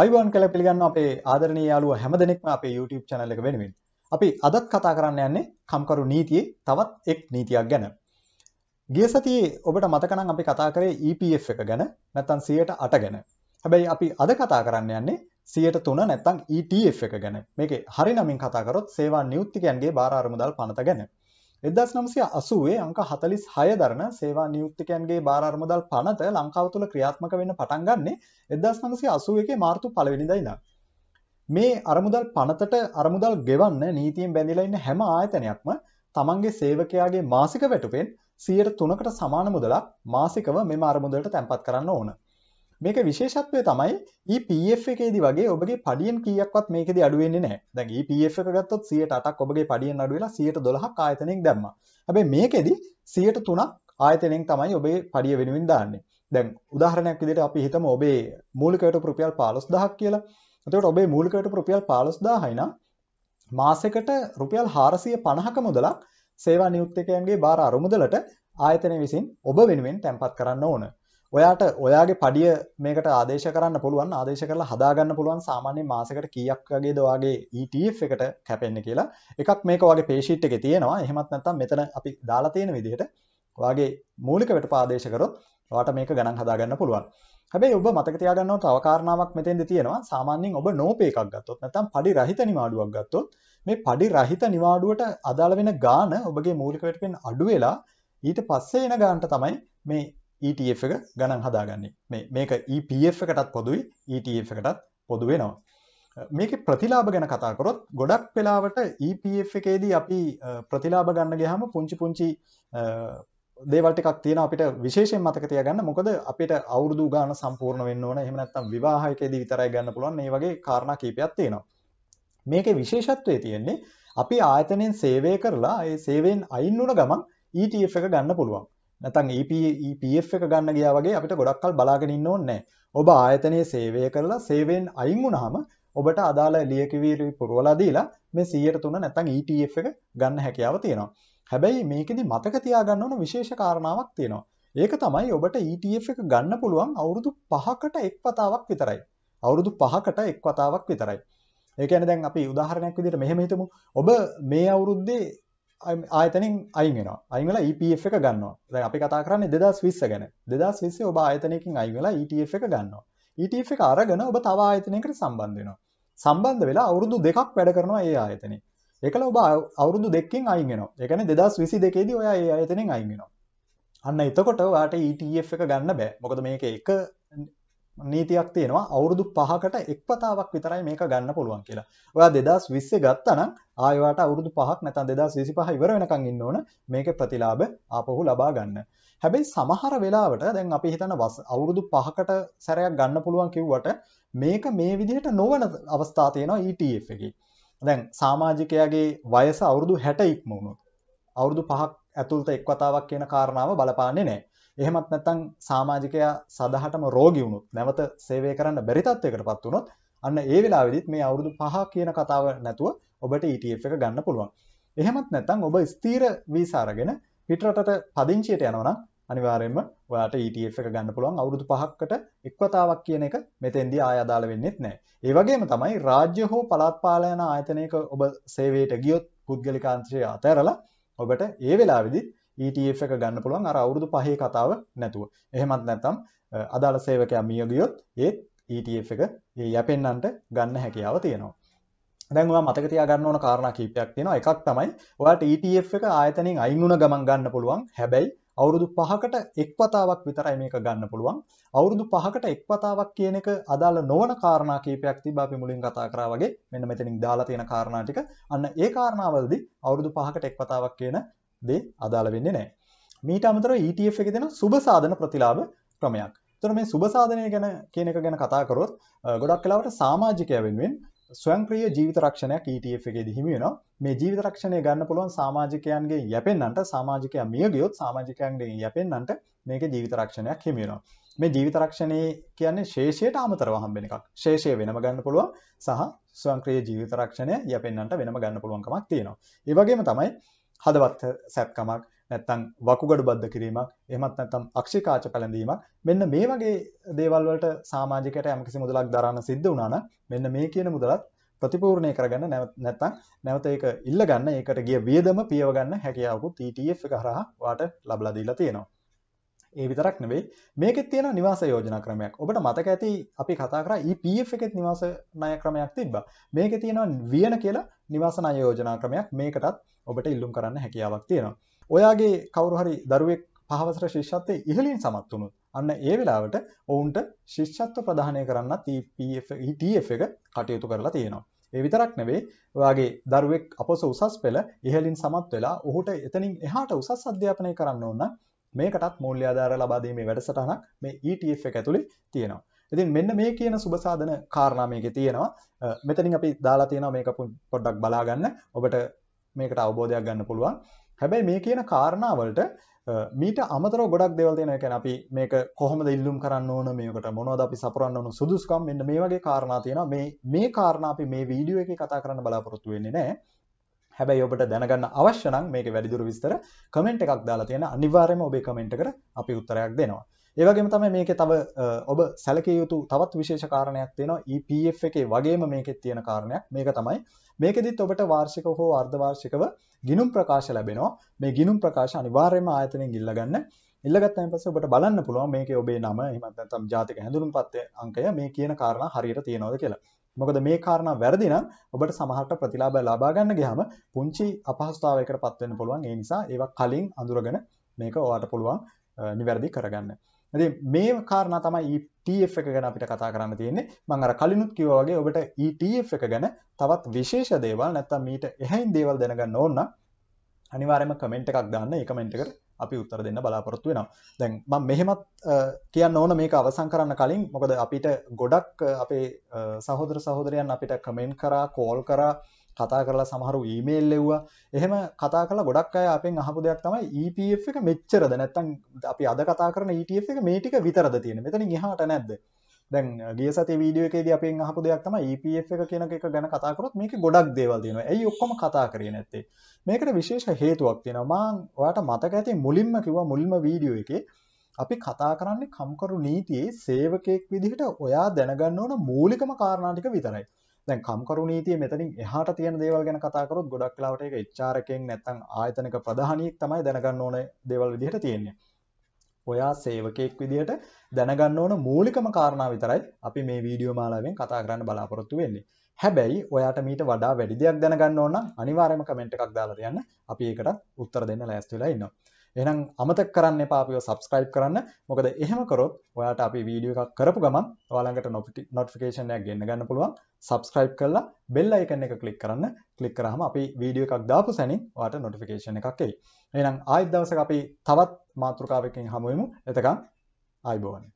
අයිබෝන් කළ පිළිගන්න අපේ ආදරණීය යාළුවා හැමදෙනෙක්ම අපේ YouTube channel එක වෙනුවෙන්. අපි අදත් කතා කරන්න යන්නේ කම්කරු නීතියේ තවත් එක් නීතියක් ගැන. ගිය සතියේ ඔබට මතක නම් අපි කතා කරේ EPF එක ගැන නැත්නම් 108 ගැන. හැබැයි අපි අද කතා කරන්න යන්නේ 103 නැත්නම් ETF එක ගැන. මේකේ හරි නමින් කතා කරොත් සේවා නියුක්තිකයන්ගේ බාර අරමුදල් පනත ගැන. එදස් නමසය අසුවේ අංක හතලිස් හය දරන සේවා නියුක්තිකයන්ගේ භාරමුදල් පනත ලංකාව තුළ ක්‍රියාත්මක වෙන පටන්ගන්නේ එදස් නමසය අසුවගේ මාර්තු පලවෙනිදයිද. මේ අරමුදල් පනතට අරමුදල් ගෙවන්න නීතියෙන් බැඳිලයින්න හැම ආයතනයක්ම තමන්ගේ සේවකයාගේ මාසික වැටුපෙන් සියයට තුනකට සමාන මුදලක් මාසිකව මෙම අරමුදලට තැන්පත් කරන්න ඕන. මේක විශේෂත්වය තමයි EPF එකේදි වගේ ඔබගේ පඩියෙන් කීයක්වත් මේකෙදි අඩු වෙන්නේ නැහැ. දැන් EPF එක ගත්තොත් 108ක් ඔබගේ පඩියෙන් අඩු වෙලා 112ක් ආයතනයෙන් දැම්මා. හැබැයි මේකෙදි 103ක් ආයතනයෙන් තමයි ඔබේ පඩිය වෙනුවෙන් දාන්නේ. දැන් උදාහරණයක් විදිහට අපි හිතමු ඔබේ මූලිකයට රුපියල් 15000ක් කියලා. එතකොට ඔබේ මූලිකයට රුපියල් 15000යි නම් මාසෙකට රුපියල් 450ක මුදලක් සේවා නියුක්තිකයන්ගේ බාර අරුමුදලට ආයතනය විසින් ඔබ වෙනුවෙන් තැන්පත් කරන්න ඕන. ඔයාට ඔයාගේ පඩිය මේකට ආදේශ කරන්න පුළුවන් ආදේශ කරලා හදාගන්න පුළුවන් සාමාන්‍ය මාසකට කීයක් වගේ දවාගේ ETF එකට කැපෙන්න කියලා එකක් මේක වගේ පේශීට් එක තියෙනවා එහෙමත් නැත්තම් මෙතන අපි දාලා තියෙන විදිහට වගේ මූලික වෙට පාදේශ කරොත් වාට මේක ගණන් හදාගන්න පුළුවන් හැබැයි ඔබ මතක තියාගන්න තව කාරණාවක් මෙතෙන්ද තියෙනවා සාමාන්‍යයෙන් ඔබ නෝපේ එකක් ගත්තොත් නැත්නම් පඩි රහිත නිවාඩුවක් ගත්තොත් මේ පඩි රහිත නිවාඩුවට අදාළ වෙන ගාණ ඔබගේ මූලික වෙටපෙන් අඩු වෙලා ඊට පස්සේ එන ගාණට තමයි මේ ETF එක ගණන් හදාගන්නේ මේක EPF එකටත් පොදුයි ETF එකටත් පොදු වෙනවා. මේක ප්‍රතිලාබ ගැන කතාකරොත් ගොඩක් වෙලාවට EPF එකේදී අපි ප්‍රතිලාබ ගන්න ගහම පුංචි පුංචි දේවල්ට එකක් තියෙන අපිට විශේෂෙන් මතක තියගන්න මොකද අපිට අවුරුදු ගාන සම්පූර්ණ වෙන්න ඕන එහෙම නැත්නම් විවාහයකදී විතරයි ගන්න පුළුවන් මේ වගේ කාරණා කීපයක් තියෙනවා. මේකේ විශේෂත්වය තියෙන්නේ අපි ආයතනයෙන් සේවය කරලා ඒ සේවයෙන් අයින් වුණ ගමන් ETF එක ගන්න පුළුවන්. නැතන් EPF e එක ගන්න ගිය වගේ අපිට ගොඩක්කල් බලාගෙන ඉන්න ඕනේ ඔබ ආයතනයේ සේවය කරලා සේවයෙන් අයින් වුණාම ඔබට අදාළ ලියකිවීරි පුරවලා දීලා මේ 103 නැත්නම් ETF එක ගන්න හැකියාව තියෙනවා. හැබැයි මේකෙදි මතක තියාගන්න ඕන විශේෂ කාරණාවක් තියෙනවා. ඒක තමයි ඔබට ETF එක ගන්න පුළුවන් අවුරුදු 5කට එක් වතාවක් විතරයි. අවුරුදු 5කට එක් වතාවක් විතරයි. ඒ කියන්නේ දැන් අපි උදාහරණයක් විදිහට මෙහෙම හිතමු. ඔබ මේ අවුරුද්දේ ආයතනින් අයිවෙනවා අයිවෙලා EPF එක ගන්නවා දැන් අපි කතා කරන්නේ 2020 ගැන 2020 ඔබ ආයතනයකින් අයිවෙලා ETF එක ගන්නවා ETF එක අරගෙන ඔබ තව ආයතනයකට සම්බන්ධ වෙනවා සම්බන්ධ වෙලා අවුරුදු දෙකක් වැඩ කරනවා ඒ ආයතනේ ඒකල ඔබ අවුරුදු දෙකකින් අයින් වෙනවා ඒ කියන්නේ 2022 දී ඔයා ඒ ආයතනෙන් අයින් වෙනවා අන්න එතකොට ඔයාට ETF එක ගන්න බෑ මොකද මේක එක නීතියක් තියෙනවා අවුරුදු පහකට එක්පතාවක් විතරයි මේක ගන්න පුළුවන් කියලා. ඔයා 2020 ගත්තනම් ආයෙවට අවුරුදු පහක් නැත්නම් 2025 ඉවර වෙනකන් ඉන්න ඕන මේකේ ප්‍රතිලාභ ආපහු ලබා ගන්න. හැබැයි සමහර වෙලාවට දැන් අපි හිතන අවුරුදු පහකට සැරයක් ගන්න පුළුවන් කිව්වට මේක මේ විදිහට නොවන අවස්ථා තියෙනවා ETF එකේ. දැන් සමාජිකයාගේ වයස අවුරුදු 60 ඉක්ම වුණොත් අවුරුදු පහක් ඇතුළත එක් වතාවක් කියන කාරණාව බලපාන්නේ නැහැ. එහෙමත් නැත්නම් සමාජිකයා සදහටම රෝගී වුණොත් නැවත සේවය කරන්න බැරි තත්යකටපත් වුණොත් අන්න ඒ වෙලාවෙදිත් මේ අවුරුදු 5 කියන කතාව නැතුව ඔබට ETF එක ගන්න පුළුවන්. එහෙමත් නැත්නම් ඔබ ස්ථීර වීසා අරගෙන පිටරටට පදිංචියට යනවා නම් අනිවාර්යයෙන්ම ඔයාට ETF එක ගන්න පුළුවන් අවුරුදු 5කට එක්වතාවක් කියන එක මෙතෙන්දී ආය අදාළ වෙන්නේත් නැහැ. ඒ වගේම තමයි රාජ්‍ය හෝ පළාත් පාලන ආයතනයක ඔබ සේවයට ගියොත් පුද්ගලික අංශය අතහැරලා ඔබට ඒ වෙලාවිදි ETF එක ගන්න පුළුවන් අර අවුරුදු පහේ කතාව නැතුව. එහෙමත් නැත්නම් අදාළ සේවකයා මිය ගියොත් ඒත් ETF එක යැපෙන්නන්ට ගන්න හැකියාව තියෙනවා. දැන්වා මතකතියා ගන්න ඕන කාරණ කීපයක් තියෙනවා එකක් තමයි ඔයාට ETF එක ආයතනින් අයින් වුණ ගමන් ගන්න පුළුවන් හැබැයි අවුරුදු 5කට එක් වතාවක් විතරයි මේක ගන්න පුළුවන් අවුරුදු 5කට එක් වතාවක් කියන එක අදාළ නොවන කාරණා කීපයක් තිබා අපි මුලින් කතා කරා වගේ මෙන්න මෙතනින් දාලා තියෙන කාරණා ටික අන්න ඒ කාරණාවලදී අවුරුදු 5කට එක් වතාවක් කියන දේ අදාළ වෙන්නේ නැහැ මීට අමතරව ETF එකේ දෙන සුබ සාධන ප්‍රතිලාභ ක්‍රමයක් එතකොට මේ සුබ සාධනය ගැන කියන එක ගැන කතා කරොත් ගොඩක් වෙලාවට සමාජිකය වෙනුවෙන් ස්වංක්‍රිය ජීවිත රක්ෂණයක් ETF එකේ දිහිමියෙනවා මේ ජීවිත රක්ෂණය ගන්න පුළුවන් සමාජිකයන්ගේ යැපෙන්නන්ට සමාජිකයා මිය ගියොත් සමාජිකයන්ගේ යැපෙන්නන්ට මේක ජීවිත රක්ෂණයක් හිමිවෙනවා මේ ජීවිත රක්ෂණය කියන්නේ ශේෂයට අමතරව හම්බෙන එකක් ශේෂය වෙනම ගන්න පුළුවන් සහ ස්වංක්‍රිය ජීවිත රක්ෂණය යැපෙන්නන්ට වෙනම ගන්න පුළුවන්කමක් තියෙනවා ඒ වගේම තමයි හදවත් සැත්කමක් නැත්තම් වකුගඩු බද්ධ කිරීමක් එහෙමත් නැත්තම් අක්ෂිකාච පැලඳීමක් මෙන්න මේ වගේ දේවල් වලට සමාජිකයට යම්කිසි මුදලක් දරන්න සිද්ධ වුණා නම් මෙන්න මේ කියන මුදලත් ප්‍රතිපූර්ණය කරගන්න නැත්තම් නැවත ඒක ඉල්ල ගන්න ඒකට ගිය වියදම පියව ගන්න හැකියාවකුත් ETF එක හරහා වාට ලබලා දීලා තියෙනවා. ඒ විතරක් නෙවෙයි මේකෙත් තියෙන නිවාස යෝජනා ක්‍රමයක්. ඔබට මතක ඇති අපි කතා කරා EPF එකෙත් නිවාස ණය ක්‍රමයක් තිබ්බා. මේකේ තියෙනවා වියන කියලා නිවාස ණය යෝජනා ක්‍රමයක්. මේකටත් ඔබට ඉල්ලුම් කරන්න හැකියාවක් තියෙනවා. ඔයාගේ කවරුහරි දරුවෙක් පහවසර ශිෂ්ෂත්තය ඉහලින් සමත් වුණු අන්න ඒ වෙලාවට ඔවුන්ට ශිෂ්ෂත්ව ප්‍රධානය කරන්න TF එක කටයුතු කරලා තියෙනවා. ඒ විතරක් නෙවෙයි ඔයාගේ දරුවෙක් අපොස උසස් පෙළ ඉහලින් සමත් වෙලා ඔහුට එතනින් එහාට උසස් අධ්‍යාපනය කරන්න ඕන මේකටත් මූල්‍ය ආධාර ලබා දීමේ වැඩසටහනක් මේ ETF එක ඇතුලේ තියෙනවා. ඉතින් මෙන්න මේ කියන සුබසාධන කාරණා මේකේ තියෙනවා. මෙතනින් අපි දාලා තියෙනවා මේක පොඩ්ඩක් බලා ගන්න. ඔබට මේකට අවබෝධයක් ගන්න පුළුවන්. හැබැයි මේ කියන කාරණාවලට මීට අමතර ගොඩක් දෙවල් දෙන කැන අපි මේක කොහොමද ඉල්ලුම් කරන්න ඕන මේකට මොනවද අපි සපුරන්න ඕන සුදුස්කම් මෙන්න මේ වගේ කාරණා තියෙනවා මේ මේ කාරණා අපි මේ වීඩියෝ එකේ කතා කරන්න බලාපොරොත්තු වෙන්නේ නැහැ හැබැයි ඔබට දැනගන්න අවශ්‍ය නම් මේක වැඩිදුර විස්තර කමෙන්ට් එකක් දාලා තියෙන අනිවාර්යයෙන්ම ඔබේ කමෙන්ට් එකට අපි උත්තරයක් දෙනවා ඒවගේම තමයි මේක තව ඔබ සැලකිය යුතු තවත් විශේෂ කාරණයක් තියෙනවා EPF එකේ වගේම මේකෙත් තියෙන කාරණයක් මේක තමයි මේකෙදිත් ඔබට වාර්ෂික හෝ අර්ධවාර්ෂිකව ගිණුම් ප්‍රකාශ ලැබෙනවා මේ ගිණුම් ප්‍රකාශ අනිවාර්යයෙන්ම ආයතනයෙන් ඉල්ලගන්න ඉල්ලගත්තාන් පස්සේ ඔබට බලන්න පුළුවන් මේකේ ඔබේ නම එහෙමත් නැත්නම් ජාතික හැඳුනුම්පත් අංකය මේ කියන කාරණා හරියට තියෙනවද කියලා. මොකද මේ කාරණා වැරදි නම් ඔබට සමහරට ප්‍රතිලාභ ලබා ගන්න ගියාම පුංචි අපහසුතාවයකට පත් වෙන්න පුළුවන්. ඒ නිසා ඒවා කලින් අඳුරගෙන මේක ඔයාලට පුළුවන් නිවැරදි කරගන්න. ඇති මේ කාරණ තමයි ETF එක ගැන අපිට කතා කරන්න තියෙන්නේ මං අර කලිනුත් කිව්වා වගේ ඔබට ETF එක ගැන තවත් විශේෂ දේවල් නැත්නම් මීට එහයින් දේවල් දැනගන්න ඕන නම් අනිවාර්යයෙන්ම කමෙන්ට් එකක් දාන්න ඒ කමෙන්ට් එකට අපි උත්තර දෙන්න බලාපොරොත්තු වෙනවා. දැන් මම මෙහෙමත් කියන්න ඕන මේක අවසන් කරන්න කලින් මොකද අපිට ගොඩක් අපේ සහෝදර සහෝදරයන් අපිට කමෙන්ට් කරා, කෝල් කරා කතා කරලා සමහරු ඊමේල් ලෙව්වා එහෙම කතා කලා ගොඩක් අය අපෙන් අහපු දෙයක් තමයි EPF එක මෙච්චරද නැත්තම් අපි අද කතා කරන ETF එක මේ ටික විතරද තියෙන මෙතන එහාට නැද්ද දැන් ගිය සති වීඩියෝ එකේදී අපෙන් අහපු දෙයක් තමයි EPF එක කියන එක ගැන කතා කරොත් මේකේ ගොඩක් දේවල් තියෙනවා. ඇයි ඔක්කොම කතා කරේ නැත්තේ? මේකට විශේෂ හේතුවක් තියෙනවා. මම ඔයාට මතක ඇති මුලින්ම කිව්වා මුල්ම වීඩියෝ එකේ අපි කතා කරන්නේ කම්කරු නීතියේ සේවකයෙක් විදිහට ඔයා දැනගන්න ඕන මූලිකම කාරණා ටික විතරයි. දැන් කම්කරු නීතිය මෙතනින් එහාට තියෙන දේවල් ගැන කතා කරොත් ගොඩක් වෙලාවට ඒක HR එකෙන් නැත්නම් ආයතනික ප්‍රධානියෙක් තමයි දැනගන්න ඕන දේවල් විදිහට තියෙන්නේ. ඔයා සේවකයෙක් විදිහට දැනගන්න ඕන මූලිකම කාරණා විතරයි අපි මේ වීඩියෝ මාලාවෙන් කතා කරන්න බලාපොරොත්තු වෙන්නේ. හැබැයි ඔයාට මීට වඩා වැඩි දෙයක් දැනගන්න ඕන නම් අනිවාර්යයෙන්ම කමෙන්ට් එකක් දාලා තියන්න. අපි ඒකට උත්තර දෙන්න ලෑස්ති වෙලා ඉන්නවා. එහෙනම් අමතක කරන්න එපා අපිව subscribe කරන්න. මොකද එහෙම කරොත් ඔයාලට අපි වීඩියෝ එකක් කරපු ගමන් ඔයාලඟට notification එකක් ගෙන්න ගන්න පුළුවන්. subscribe කරලා bell icon එක click කරන්න. click කරාම අපි වීඩියෝ එකක් දාපු සැනින් ඔයාලට notification එකක් එයි. එහෙනම් ආයෙත් දවසක අපි තවත් මාතෘකාවකින් හමු වෙමු. එතකන් ආයිබෝවන්.